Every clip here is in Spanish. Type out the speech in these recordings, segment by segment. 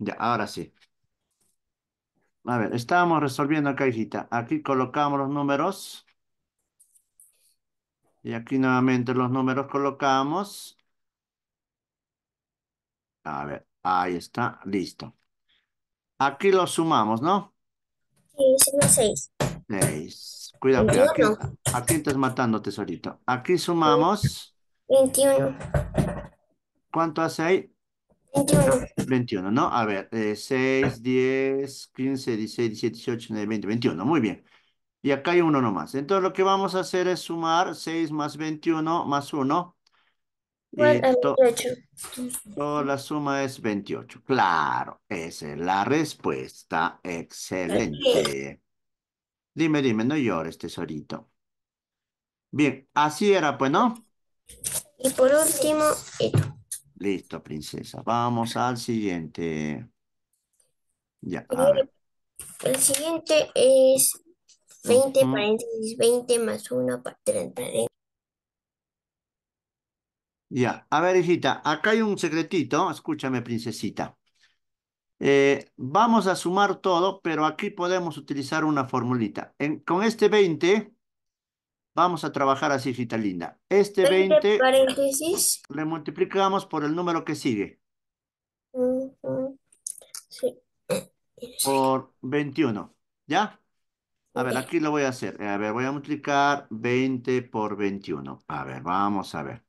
Ya, ahora sí. A ver, estábamos resolviendo acá, hijita. Aquí colocamos los números. Y aquí nuevamente los números colocamos. A ver, ahí está, listo. Aquí los sumamos, ¿no? Sí, suma seis. Seis. Cuidado, aquí, aquí estás matando, tesorito. Aquí sumamos. 21. ¿Cuánto hace ahí? 21. 21, ¿no? A ver, eh, 6, 10, 15, 16, 17, 18, 19, 20, 21. Muy bien. Y acá hay uno nomás. Entonces lo que vamos a hacer es sumar 6 más 21 más 1. Bueno, 28. Toda la suma es 28. Claro, esa es la respuesta. Excelente. Dime, dime, no llores, tesorito. Bien, así era, pues, ¿no? Y por último, esto. Listo, princesa. Vamos al siguiente. Ya, eh, El siguiente es 20 paréntesis, 20 más 1 para 30. Ya, a ver, hijita, acá hay un secretito. Escúchame, princesita. Eh, vamos a sumar todo, pero aquí podemos utilizar una formulita. con este 20 Vamos a trabajar así, Gita linda. Este 20, paréntesis. le multiplicamos por el número que sigue. Por 21, ¿ya? A ver, aquí lo voy a hacer. A ver, voy a multiplicar 20 por 21. A ver, vamos a ver.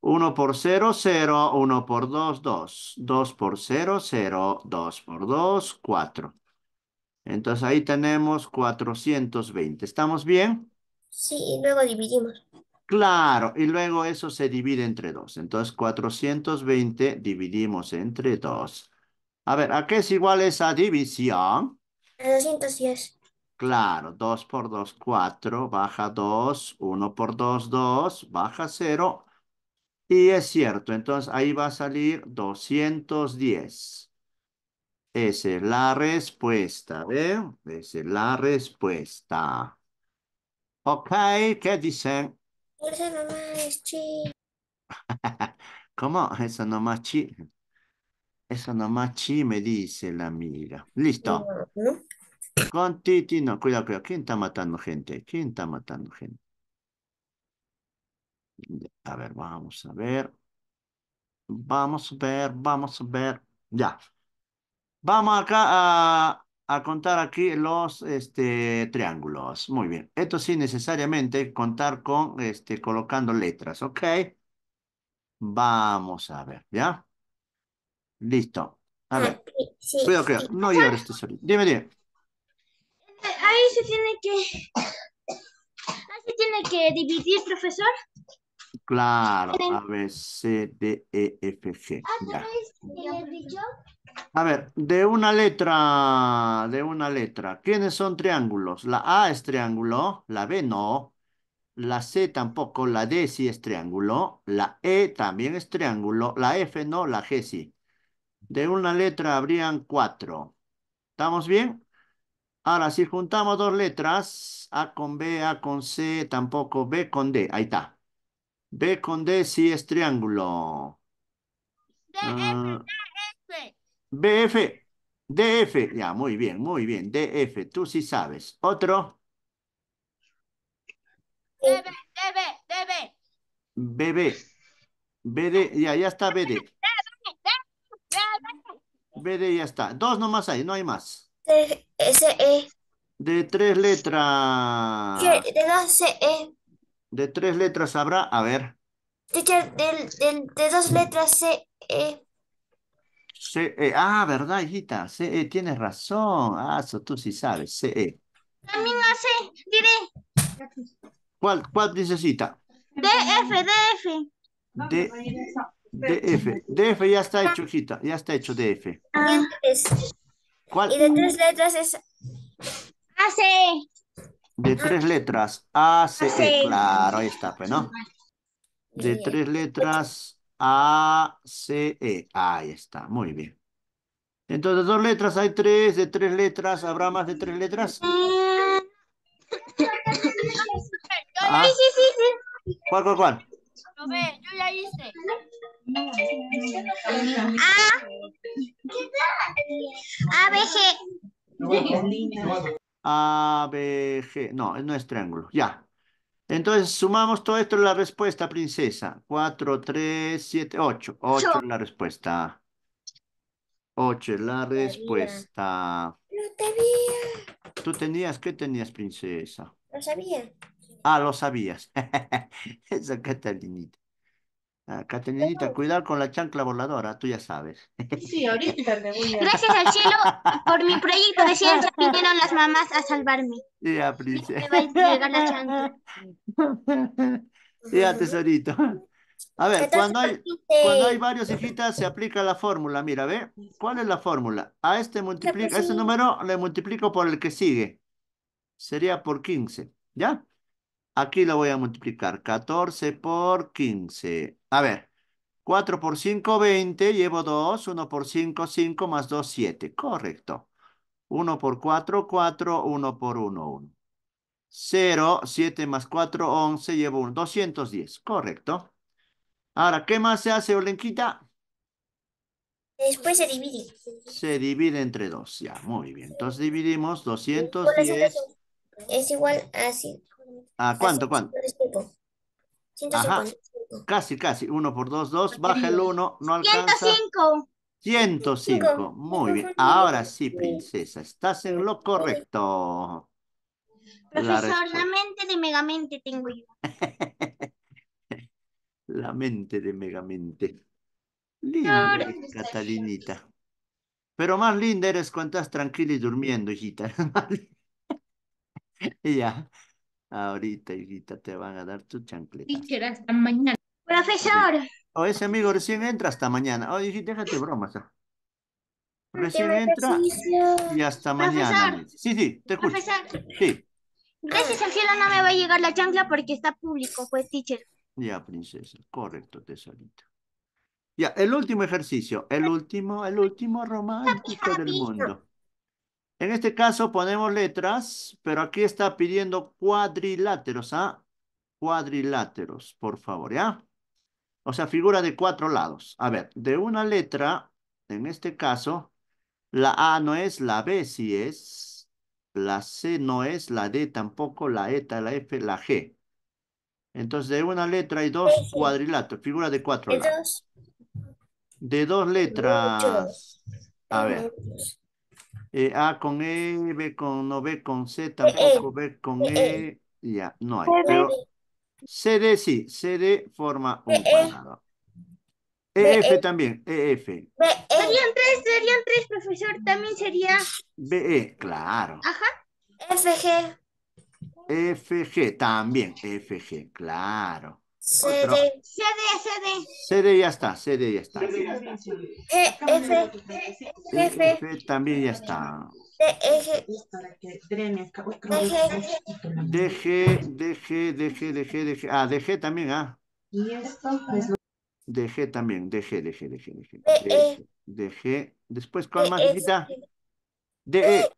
1 por 0, 0. 1 por 2, 2. 2 por 0, 0. 2 por 2, 4. Entonces ahí tenemos 420. ¿Estamos bien? Sí, y luego dividimos. Claro, y luego eso se divide entre dos. Entonces, 420 dividimos entre dos. A ver, ¿a qué es igual esa división? A 210. Claro, 2 por 2, 4, baja 2, 1 por 2, 2, baja 0. Y es cierto, entonces ahí va a salir 210. Esa es la respuesta, ¿ve? Esa es la respuesta. Ok, ¿qué dicen? Eso nomás es chi. ¿Cómo? Eso nomás chi. Eso nomás chi me dice la amiga. Listo. Con Titi, no, cuidado, cuidado. ¿Quién está matando gente? ¿Quién está matando gente? A ver, vamos a ver. Vamos a ver, vamos a ver. Ya. Vamos acá a a contar aquí los este, triángulos. Muy bien. Esto sí necesariamente contar con este, colocando letras, ¿ok? Vamos a ver, ¿ya? Listo. A ver. Sí, Cuidado, sí. No llores, solo. Dime, dime. Ahí se tiene que... Ahí se tiene que dividir, profesor. Claro. A, B, C, D, E, F, G. Ya. E, a ver, de una letra, de una letra. ¿Quiénes son triángulos? La A es triángulo, la B no, la C tampoco, la D sí es triángulo, la E también es triángulo, la F no, la G sí. De una letra habrían cuatro. ¿Estamos bien? Ahora, si juntamos dos letras, A con B, A con C, tampoco, B con D, ahí está. B con D sí es triángulo. D, F. Ah. BF. DF. Ya, muy bien, muy bien. DF, tú sí sabes. Otro. DB, DB, DB. BB. BD, ya, ya está BD. BD ya está. Dos nomás hay, no hay más. SE. De tres letras. De dos E. De tres letras habrá, a ver. De, dos letras E. CE. Ah, ¿verdad, hijita? CE, tienes razón. Ah, eso tú sí sabes, CE. También hace, diré. ¿Cuál, cuál necesita? DF, DF. D, DF. DF ya está hecho, hijita. Ya está hecho DF. Ah, pues. ¿Cuál? Y de tres letras es ACE. De tres letras, ACE, claro, ahí está, pues, ¿no? De tres letras, a-C-E. Ahí está, muy bien. Entonces, dos letras, hay tres, de tres letras, ¿habrá más de tres letras? Sí, sí, sí. ¿Cuál, cuál, cuál? Yo yo ya hice. A. A, B, G. A, B, G. No, no es triángulo. Ya. Entonces, sumamos todo esto en la respuesta, princesa. 4, 3, 7, 8. 8 es la respuesta. 8 es la respuesta. No tenía. ¿Tú tenías? ¿Qué tenías, princesa? Lo sabía. Ah, lo sabías. Eso qué Ah, cuidar cuidado con la chancla voladora, tú ya sabes. Sí, ahorita me voy a... Gracias al cielo por mi proyecto de ciencia vinieron las mamás a salvarme. Ya, princesa. a tesorito. A ver, cuando hay, eh, varios hijitas se aplica la fórmula. Mira, ve, ¿cuál es la fórmula? A este, a este número le multiplico por el que sigue. Sería por 15, ¿ya? Aquí lo voy a multiplicar. 14 por 15. A ver. 4 por 5, 20. Llevo 2. 1 por 5, 5 más 2, 7. Correcto. 1 por 4, 4. 1 por 1, 1. 0, 7 más 4, 11. Llevo 1. 210. Correcto. Ahora, ¿qué más se hace, Olenquita? Después se divide. Se divide entre 2. Ya, muy bien. Entonces dividimos 210. Es igual a 5. Ah, cuánto, cuánto? Casi, casi. Uno por dos, dos, Baja el uno no alcanza. 105. 105. Muy bien. Ahora sí, princesa. Estás en lo correcto. Profesor, la, mente de Megamente tengo yo. la mente de Megamente. Linda, Catalinita. Pero más linda eres cuando estás tranquila y durmiendo, hijita. ya. Ahorita, hijita, te van a dar tu chancleta. Teacher, hasta mañana. Profesor. O ese amigo recién entra hasta mañana. Oye, hijita, déjate bromas. Ah. Recién entra y hasta mañana. Sí, sí, te escucho. Sí. Gracias al cielo no me va a llegar la chancla porque está público, pues, teacher. Ya, princesa. Correcto, tesorito. Ya, el último ejercicio. El último, el último romántico del mundo. En este caso ponemos letras, pero aquí está pidiendo cuadriláteros, ¿ah? Cuadriláteros, por favor, ¿ya? O sea, figura de cuatro lados. A ver, de una letra, en este caso, la A no es, la B sí es, la C no es, la D tampoco, la E, la F, la G. Entonces, de una letra hay dos cuadriláteros, figura de cuatro lados. De dos letras. A ver. Eh, A con E, B con no, B con C, e, tampoco B con E, e ya, no hay. Pero CD sí, CD forma un e. cuadrado. EF también, EF. Serían tres, serían tres, profesor, también sería... BE, claro. Ajá. FG. FG, también, FG, claro. CD. CD, CD. CD ya está, CD ya está. F, F, F también ya está. DG, DG, DG, DG, DG. Ah, DG también, ah. Y pues, DG también, DG, DG, DG, DG. E, e. DG. Después, ¿cuál e, más, hijita? DE.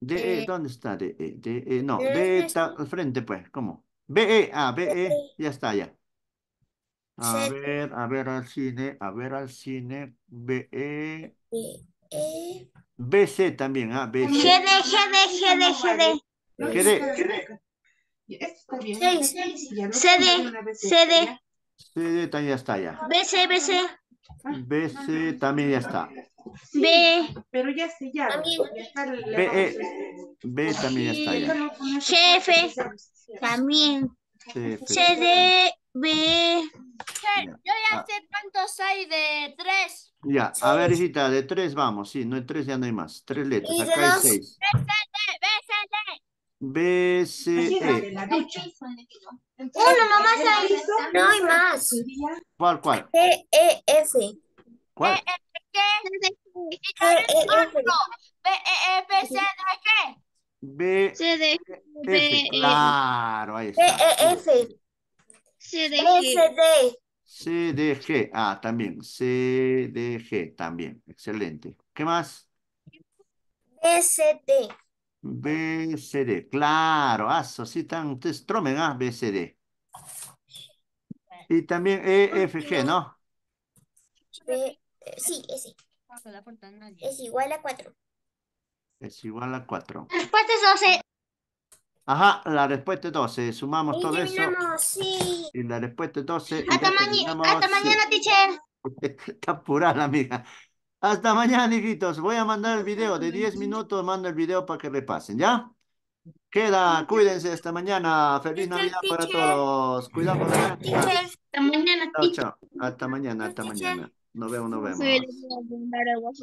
DE, ¿dónde está DE? DE, no, DE está al frente, pues, ¿cómo? BE, ah, BE, e. ya está, ya. A ver, a ver al cine, a ver al cine, BE. BE. BC también, ah, BC. GD, GD, GD, GD. GD. Está bien. CD, CD. CD, ya está, ya. BC, BC. Ah, ah. C también ya está. B. Pero ya sí, ya. B, eh, B también ya está. Ya. Jefe. También. C, D, B. Yo ya ah. sé cuántos hay de tres. Ya, a ver, hijita, de tres vamos. Sí, no, hay tres ya no hay más. Tres letras. Acá hay seis. B.C. E. Uno nomás hay. No hay más. ¿Cuál, cuál? E ¿Cuál? B, F, claro, ahí está. E, F, CDG. CDG, ah, también, CDG, también, excelente. ¿Qué más? BCD. BCD. Claro, aso, están ustedes tromen, ¿ah? BCD. Y también EFG, ¿no? Eh, sí, ese. Es igual a 4. Es igual a 4. La respuesta es 12. Ajá, la respuesta es 12. Sumamos todo eso. Sí. Y la respuesta es 12. Hasta, mañana, hasta mañana, teacher. Está apurada, amiga. Hasta mañana, hijitos. Voy a mandar el video de 10 minutos. Mando el video para que repasen, ¿ya? Queda, cuídense. Hasta mañana. Feliz Navidad para todos. Cuidado. Hasta mañana. Chao, Hasta mañana, hasta mañana. Nos vemos, nos vemos.